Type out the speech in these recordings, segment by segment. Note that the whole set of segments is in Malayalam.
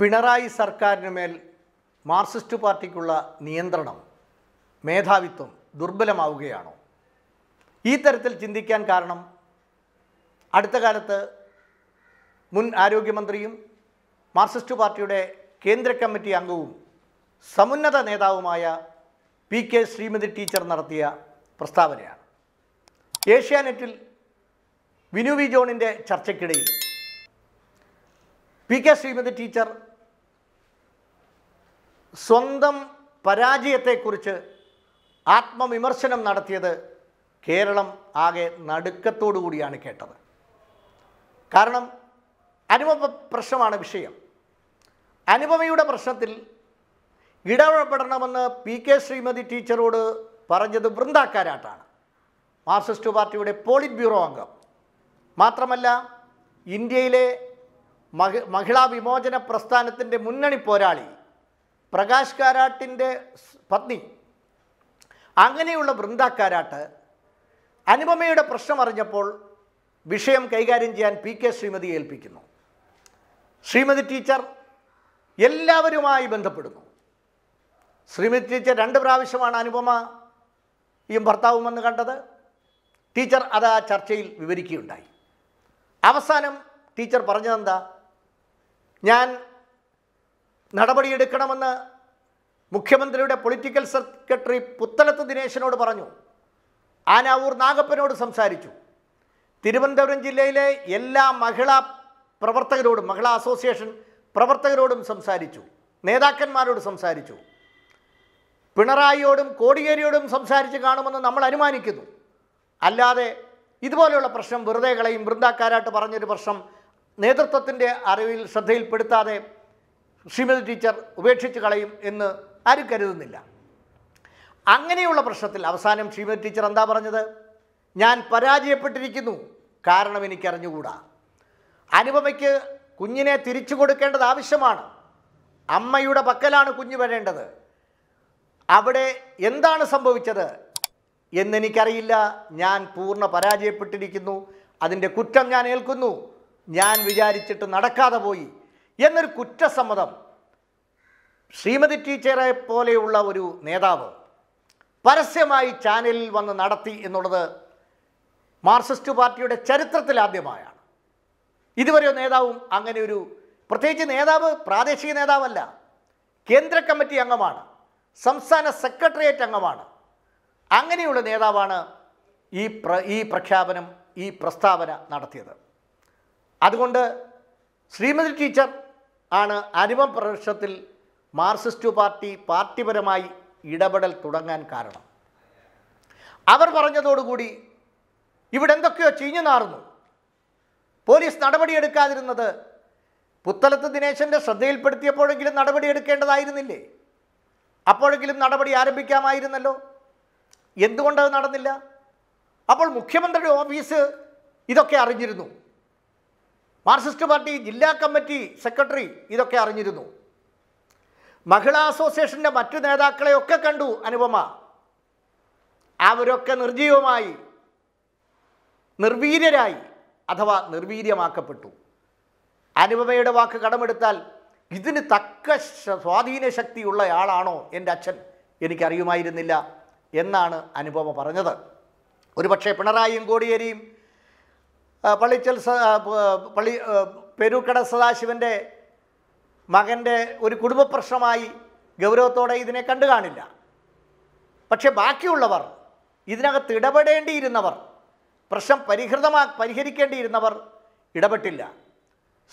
പിണറായി സർക്കാരിന് മേൽ മാർക്സിസ്റ്റ് പാർട്ടിക്കുള്ള നിയന്ത്രണം മേധാവിത്വം ദുർബലമാവുകയാണോ ഈ തരത്തിൽ ചിന്തിക്കാൻ കാരണം അടുത്ത കാലത്ത് മുൻ ആരോഗ്യമന്ത്രിയും മാർക്സിസ്റ്റ് പാർട്ടിയുടെ കേന്ദ്ര കമ്മിറ്റി അംഗവും സമുന്നത നേതാവുമായ പി കെ ശ്രീമതി ടീച്ചർ നടത്തിയ പ്രസ്താവനയാണ് ഏഷ്യാനെറ്റിൽ വിനു വി ജോണിൻ്റെ ചർച്ചയ്ക്കിടയിൽ പി കെ ശ്രീമതി ടീച്ചർ സ്വന്തം പരാജയത്തെക്കുറിച്ച് ആത്മവിമർശനം നടത്തിയത് കേരളം ആകെ നടുക്കത്തോടു കൂടിയാണ് കേട്ടത് കാരണം അനുപമ പ്രശ്നമാണ് വിഷയം അനുപമയുടെ പ്രശ്നത്തിൽ ഇടപെടണമെന്ന് പി കെ ശ്രീമതി ടീച്ചറോട് പറഞ്ഞത് വൃന്ദാക്കാരാട്ടാണ് മാർക്സിസ്റ്റ് പാർട്ടിയുടെ പോളിറ്റ് ബ്യൂറോ അംഗം മാത്രമല്ല ഇന്ത്യയിലെ മഹിളാ വിമോചന പ്രസ്ഥാനത്തിൻ്റെ മുന്നണി പോരാളി പ്രകാശ് കാരാട്ടിൻ്റെ പത്നി അങ്ങനെയുള്ള ബൃന്ദ കാരാട്ട് അനുപമയുടെ പ്രശ്നം അറിഞ്ഞപ്പോൾ വിഷയം കൈകാര്യം ചെയ്യാൻ പി കെ ശ്രീമതി ഏൽപ്പിക്കുന്നു ശ്രീമതി ടീച്ചർ എല്ലാവരുമായി ബന്ധപ്പെടുന്നു ശ്രീമതി ടീച്ചർ രണ്ട് പ്രാവശ്യമാണ് അനുപമ ഭർത്താവും വന്ന് കണ്ടത് ടീച്ചർ അത് ആ ചർച്ചയിൽ വിവരിക്കുകയുണ്ടായി അവസാനം ടീച്ചർ പറഞ്ഞതെന്താ ഞാൻ നടപടിയെടുക്കണമെന്ന് മുഖ്യമന്ത്രിയുടെ പൊളിറ്റിക്കൽ സെക്രട്ടറി പുത്തലത്ത് ദിനേശനോട് പറഞ്ഞു ആനാവൂർ നാഗപ്പനോട് സംസാരിച്ചു തിരുവനന്തപുരം ജില്ലയിലെ എല്ലാ മഹിളാ പ്രവർത്തകരോടും മഹിളാ അസോസിയേഷൻ പ്രവർത്തകരോടും സംസാരിച്ചു നേതാക്കന്മാരോട് സംസാരിച്ചു പിണറായിയോടും കോടിയേരിയോടും സംസാരിച്ച് കാണുമെന്ന് നമ്മൾ അനുമാനിക്കുന്നു അല്ലാതെ ഇതുപോലെയുള്ള പ്രശ്നം വെറുതെ കളയും വൃന്ദാക്കാരായിട്ട് പറഞ്ഞൊരു പ്രശ്നം നേതൃത്വത്തിൻ്റെ അറിവിൽ ശ്രദ്ധയിൽപ്പെടുത്താതെ ശ്രീമതി ടീച്ചർ ഉപേക്ഷിച്ച് കളയും എന്ന് ആരും കരുതുന്നില്ല അങ്ങനെയുള്ള പ്രശ്നത്തിൽ അവസാനം ശ്രീമതി ടീച്ചർ എന്താ പറഞ്ഞത് ഞാൻ പരാജയപ്പെട്ടിരിക്കുന്നു കാരണം എനിക്കറിഞ്ഞുകൂടാ അനുപമയ്ക്ക് കുഞ്ഞിനെ തിരിച്ചു കൊടുക്കേണ്ടത് ആവശ്യമാണ് അമ്മയുടെ പക്കലാണ് കുഞ്ഞു വരേണ്ടത് അവിടെ എന്താണ് സംഭവിച്ചത് എന്നെനിക്കറിയില്ല ഞാൻ പൂർണ്ണ പരാജയപ്പെട്ടിരിക്കുന്നു അതിൻ്റെ കുറ്റം ഞാൻ ഏൽക്കുന്നു ഞാൻ വിചാരിച്ചിട്ട് നടക്കാതെ പോയി എന്നൊരു കുറ്റസമ്മതം ശ്രീമതി ടീച്ചറെ പോലെയുള്ള ഒരു നേതാവ് പരസ്യമായി ചാനലിൽ വന്ന് നടത്തി എന്നുള്ളത് മാർക്സിസ്റ്റ് പാർട്ടിയുടെ ചരിത്രത്തിൽ ആദ്യമായാണ് ഇതുവരെ നേതാവും അങ്ങനെ ഒരു പ്രത്യേകിച്ച് നേതാവ് പ്രാദേശിക നേതാവല്ല കേന്ദ്ര കമ്മിറ്റി അംഗമാണ് സംസ്ഥാന സെക്രട്ടേറിയറ്റ് അംഗമാണ് അങ്ങനെയുള്ള നേതാവാണ് ഈ പ്ര ഈ പ്രഖ്യാപനം ഈ പ്രസ്താവന നടത്തിയത് അതുകൊണ്ട് ശ്രീമതി ടീച്ചർ ആണ് അരിമം പ്രദർശനത്തിൽ മാർക്സിസ്റ്റ് പാർട്ടി പാർട്ടിപരമായി ഇടപെടൽ തുടങ്ങാൻ കാരണം അവർ പറഞ്ഞതോടുകൂടി ഇവിടെ എന്തൊക്കെയോ ചീഞ്ഞു നാറുന്നു പോലീസ് നടപടിയെടുക്കാതിരുന്നത് പുത്തലത്ത് ദിനേശൻ്റെ ശ്രദ്ധയിൽപ്പെടുത്തിയപ്പോഴെങ്കിലും നടപടിയെടുക്കേണ്ടതായിരുന്നില്ലേ അപ്പോഴെങ്കിലും നടപടി ആരംഭിക്കാമായിരുന്നല്ലോ എന്തുകൊണ്ടത് നടന്നില്ല അപ്പോൾ മുഖ്യമന്ത്രിയുടെ ഓഫീസ് ഇതൊക്കെ അറിഞ്ഞിരുന്നു മാർക്സിസ്റ്റ് പാർട്ടി ജില്ലാ കമ്മിറ്റി സെക്രട്ടറി ഇതൊക്കെ അറിഞ്ഞിരുന്നു മഹിളാ അസോസിയേഷൻ്റെ മറ്റു നേതാക്കളെയൊക്കെ കണ്ടു അനുപമ അവരൊക്കെ നിർജീവമായി നിർവീര്യരായി അഥവാ നിർവീര്യമാക്കപ്പെട്ടു അനുപമയുടെ വാക്ക് കടമെടുത്താൽ ഇതിന് തക്ക സ്വാധീന ശക്തിയുള്ളയാളാണോ എൻ്റെ അച്ഛൻ എനിക്കറിയുമായിരുന്നില്ല എന്നാണ് അനുപമ പറഞ്ഞത് ഒരുപക്ഷെ പിണറായിയും കോടിയേരിയും പള്ളിച്ചൽ പള്ളി പെരുക്കട സദാശിവൻ്റെ മകൻ്റെ ഒരു കുടുംബ പ്രശ്നമായി ഗൗരവത്തോടെ ഇതിനെ കണ്ടു കാണില്ല പക്ഷെ ബാക്കിയുള്ളവർ ഇതിനകത്ത് ഇടപെടേണ്ടിയിരുന്നവർ പ്രശ്നം പരിഹൃതമാ പരിഹരിക്കേണ്ടിയിരുന്നവർ ഇടപെട്ടില്ല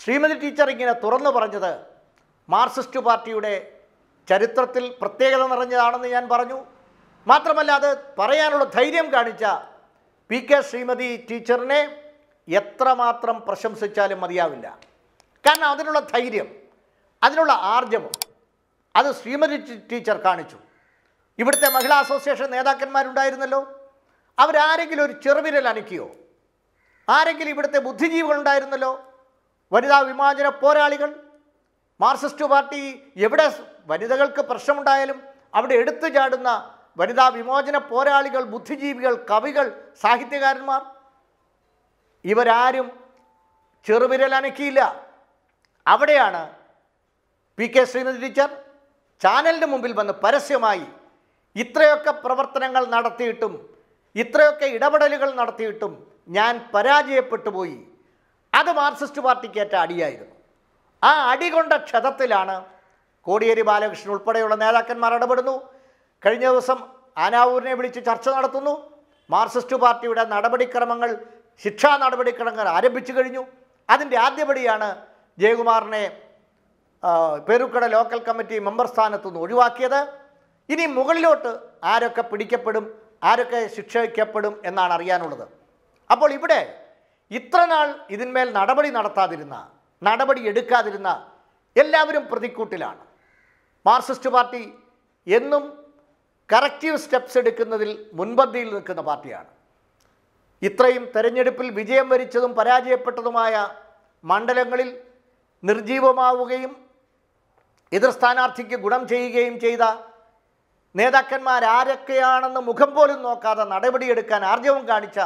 ശ്രീമതി ടീച്ചർ ഇങ്ങനെ തുറന്നു പറഞ്ഞത് മാർക്സിസ്റ്റ് പാർട്ടിയുടെ ചരിത്രത്തിൽ പ്രത്യേകത നിറഞ്ഞതാണെന്ന് ഞാൻ പറഞ്ഞു മാത്രമല്ല അത് പറയാനുള്ള ധൈര്യം കാണിച്ച പി കെ ശ്രീമതി ടീച്ചറിനെ എത്രമാത്രം പ്രശംസിച്ചാലും മതിയാവില്ല കാരണം അതിനുള്ള ധൈര്യം അതിനുള്ള ആർജവം അത് ശ്രീമതി ടീച്ചർ കാണിച്ചു ഇവിടുത്തെ മഹിളാ അസോസിയേഷൻ നേതാക്കന്മാരുണ്ടായിരുന്നല്ലോ അവരാരെങ്കിലും ഒരു ചെറുവിരൽ അനക്കിയോ ആരെങ്കിലും ഇവിടുത്തെ ബുദ്ധിജീവികളുണ്ടായിരുന്നല്ലോ വനിതാ വിമോചന പോരാളികൾ മാർക്സിസ്റ്റ് പാർട്ടി എവിടെ വനിതകൾക്ക് പ്രശ്നമുണ്ടായാലും അവിടെ എടുത്തു ചാടുന്ന വനിതാ വിമോചന പോരാളികൾ ബുദ്ധിജീവികൾ കവികൾ സാഹിത്യകാരന്മാർ ഇവരാരും ചെറുവിരൽ അനക്കിയില്ല അവിടെയാണ് പി കെ ശ്രീമതി ടീച്ചർ ചാനലിന് മുമ്പിൽ വന്ന് പരസ്യമായി ഇത്രയൊക്കെ പ്രവർത്തനങ്ങൾ നടത്തിയിട്ടും ഇത്രയൊക്കെ ഇടപെടലുകൾ നടത്തിയിട്ടും ഞാൻ പരാജയപ്പെട്ടു പോയി അത് മാർക്സിസ്റ്റ് പാർട്ടിക്കേറ്റ അടിയായിരുന്നു ആ അടി കൊണ്ട ക്ഷതത്തിലാണ് കോടിയേരി ബാലകൃഷ്ണൻ ഉൾപ്പെടെയുള്ള നേതാക്കന്മാർ ഇടപെടുന്നു കഴിഞ്ഞ ദിവസം ആനാവൂരിനെ വിളിച്ച് ചർച്ച നടത്തുന്നു മാർക്സിസ്റ്റ് പാർട്ടിയുടെ നടപടിക്രമങ്ങൾ ശിക്ഷാ നടപടിക്രമങ്ങൾ ആരംഭിച്ചു കഴിഞ്ഞു അതിൻ്റെ ആദ്യപടിയാണ് ജയകുമാറിനെ പേരുക്കട ലോക്കൽ കമ്മിറ്റി മെമ്പർ സ്ഥാനത്തു നിന്ന് ഒഴിവാക്കിയത് ഇനി മുകളിലോട്ട് ആരൊക്കെ പിടിക്കപ്പെടും ആരൊക്കെ ശിക്ഷിക്കപ്പെടും എന്നാണ് അറിയാനുള്ളത് അപ്പോൾ ഇവിടെ ഇത്രനാൾ ഇതിന്മേൽ നടപടി നടത്താതിരുന്ന നടപടി എടുക്കാതിരുന്ന എല്ലാവരും പ്രതിക്കൂട്ടിലാണ് മാർക്സിസ്റ്റ് പാർട്ടി എന്നും കറക്റ്റീവ് സ്റ്റെപ്സ് എടുക്കുന്നതിൽ മുൻപന്തിയിൽ നിൽക്കുന്ന പാർട്ടിയാണ് ഇത്രയും തെരഞ്ഞെടുപ്പിൽ വിജയം വരിച്ചതും പരാജയപ്പെട്ടതുമായ മണ്ഡലങ്ങളിൽ നിർജീവമാവുകയും എതിർ സ്ഥാനാർത്ഥിക്ക് ഗുണം ചെയ്യുകയും ചെയ്ത നേതാക്കന്മാർ ആരൊക്കെയാണെന്ന് മുഖം പോലും നോക്കാതെ നടപടിയെടുക്കാൻ ആർജവം കാണിച്ച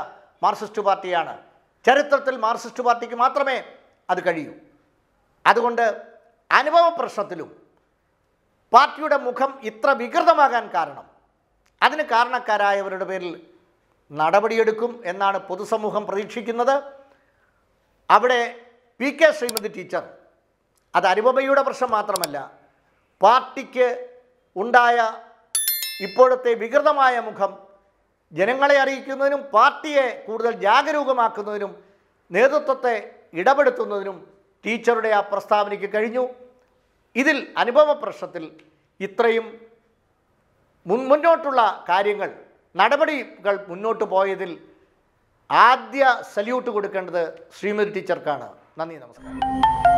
മാർക്സിസ്റ്റ് പാർട്ടിയാണ് ചരിത്രത്തിൽ മാർക്സിസ്റ്റ് പാർട്ടിക്ക് മാത്രമേ അത് കഴിയൂ അതുകൊണ്ട് അനുഭവ പ്രശ്നത്തിലും പാർട്ടിയുടെ മുഖം ഇത്ര വികൃതമാകാൻ കാരണം അതിന് കാരണക്കാരായവരുടെ പേരിൽ നടപടിയെടുക്കും എന്നാണ് പൊതുസമൂഹം പ്രതീക്ഷിക്കുന്നത് അവിടെ പി കെ ശ്രീമതി ടീച്ചർ അത് അനുപമയുടെ പ്രശ്നം മാത്രമല്ല പാർട്ടിക്ക് ഉണ്ടായ ഇപ്പോഴത്തെ വികൃതമായ മുഖം ജനങ്ങളെ അറിയിക്കുന്നതിനും പാർട്ടിയെ കൂടുതൽ ജാഗരൂകമാക്കുന്നതിനും നേതൃത്വത്തെ ഇടപെടുത്തുന്നതിനും ടീച്ചറുടെ ആ പ്രസ്താവനയ്ക്ക് കഴിഞ്ഞു ഇതിൽ അനുഭവ പ്രശ്നത്തിൽ ഇത്രയും മുൻ മുന്നോട്ടുള്ള കാര്യങ്ങൾ നടപടികൾ മുന്നോട്ട് പോയതിൽ ആദ്യ സല്യൂട്ട് കൊടുക്കേണ്ടത് ശ്രീമതി ടീച്ചർക്കാണ് നന്ദി നമസ്കാരം